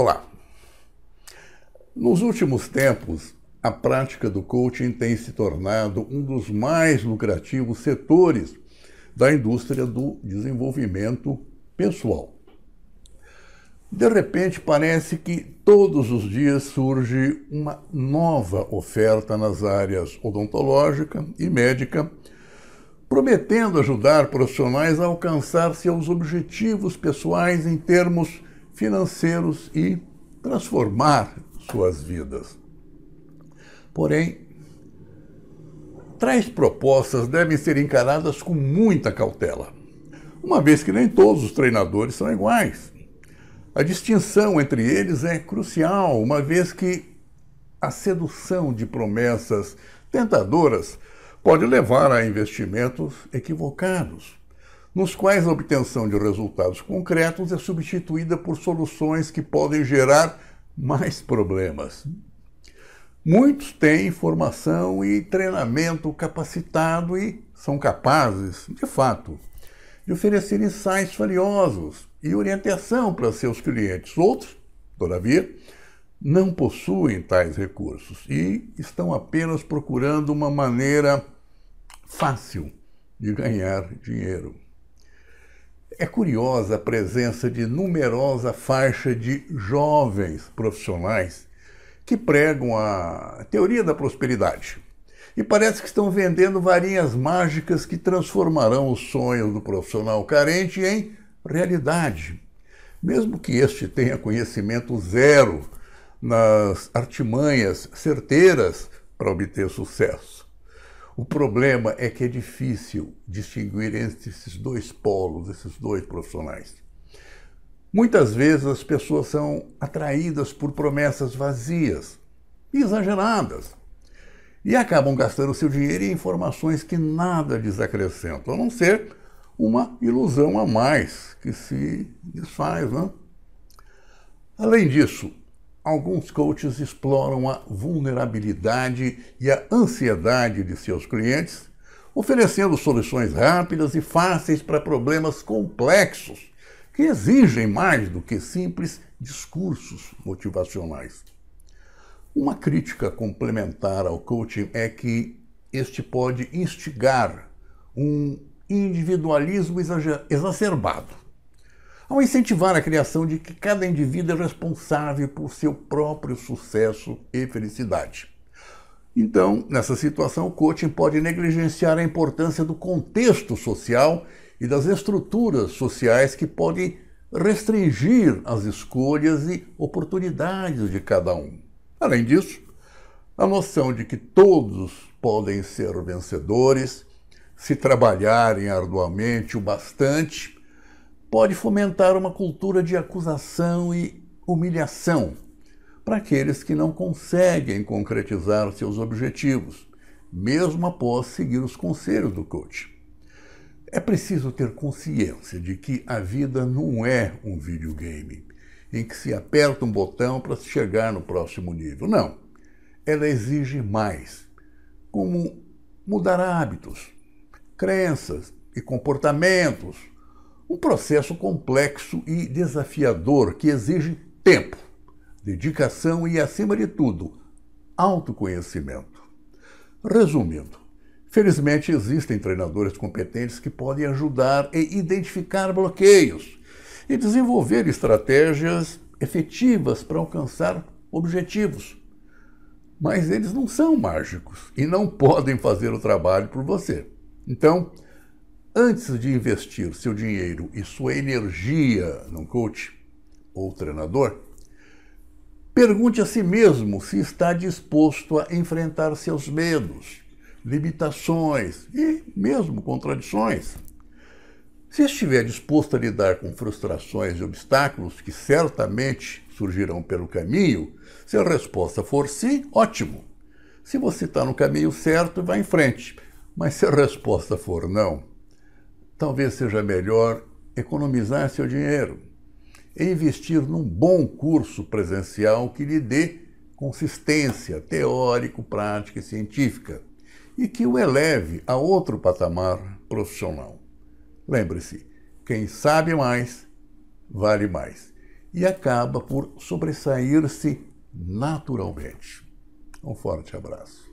Olá! Nos últimos tempos, a prática do coaching tem se tornado um dos mais lucrativos setores da indústria do desenvolvimento pessoal. De repente, parece que todos os dias surge uma nova oferta nas áreas odontológica e médica, prometendo ajudar profissionais a alcançar seus objetivos pessoais em termos financeiros e transformar suas vidas. Porém, tais propostas devem ser encaradas com muita cautela, uma vez que nem todos os treinadores são iguais. A distinção entre eles é crucial, uma vez que a sedução de promessas tentadoras pode levar a investimentos equivocados nos quais a obtenção de resultados concretos é substituída por soluções que podem gerar mais problemas. Muitos têm formação e treinamento capacitado e são capazes, de fato, de oferecer insights valiosos e orientação para seus clientes. Outros, todavia, não possuem tais recursos e estão apenas procurando uma maneira fácil de ganhar dinheiro. É curiosa a presença de numerosa faixa de jovens profissionais que pregam a teoria da prosperidade. E parece que estão vendendo varinhas mágicas que transformarão os sonhos do profissional carente em realidade. Mesmo que este tenha conhecimento zero nas artimanhas certeiras para obter sucesso. O problema é que é difícil distinguir entre esses dois polos, esses dois profissionais. Muitas vezes as pessoas são atraídas por promessas vazias, exageradas, e acabam gastando seu dinheiro em informações que nada lhes acrescentam, a não ser uma ilusão a mais que se desfaz. Né? Além disso, alguns coaches exploram a vulnerabilidade e a ansiedade de seus clientes, oferecendo soluções rápidas e fáceis para problemas complexos que exigem mais do que simples discursos motivacionais. Uma crítica complementar ao coaching é que este pode instigar um individualismo exacerbado ao incentivar a criação de que cada indivíduo é responsável por seu próprio sucesso e felicidade. Então, nessa situação, o coaching pode negligenciar a importância do contexto social e das estruturas sociais que podem restringir as escolhas e oportunidades de cada um. Além disso, a noção de que todos podem ser vencedores se trabalharem arduamente o bastante pode fomentar uma cultura de acusação e humilhação para aqueles que não conseguem concretizar seus objetivos, mesmo após seguir os conselhos do coach. É preciso ter consciência de que a vida não é um videogame em que se aperta um botão para se chegar no próximo nível. Não. Ela exige mais, como mudar hábitos, crenças e comportamentos, um processo complexo e desafiador que exige tempo, dedicação e, acima de tudo, autoconhecimento. Resumindo, felizmente existem treinadores competentes que podem ajudar a identificar bloqueios e desenvolver estratégias efetivas para alcançar objetivos. Mas eles não são mágicos e não podem fazer o trabalho por você. Então, Antes de investir seu dinheiro e sua energia num coach ou treinador, pergunte a si mesmo se está disposto a enfrentar seus medos, limitações e mesmo contradições. Se estiver disposto a lidar com frustrações e obstáculos que certamente surgirão pelo caminho, se a resposta for sim, ótimo. Se você está no caminho certo, vá em frente. Mas se a resposta for não, talvez seja melhor economizar seu dinheiro e investir num bom curso presencial que lhe dê consistência teórico, prática e científica e que o eleve a outro patamar profissional. Lembre-se, quem sabe mais vale mais e acaba por sobressair-se naturalmente. Um forte abraço.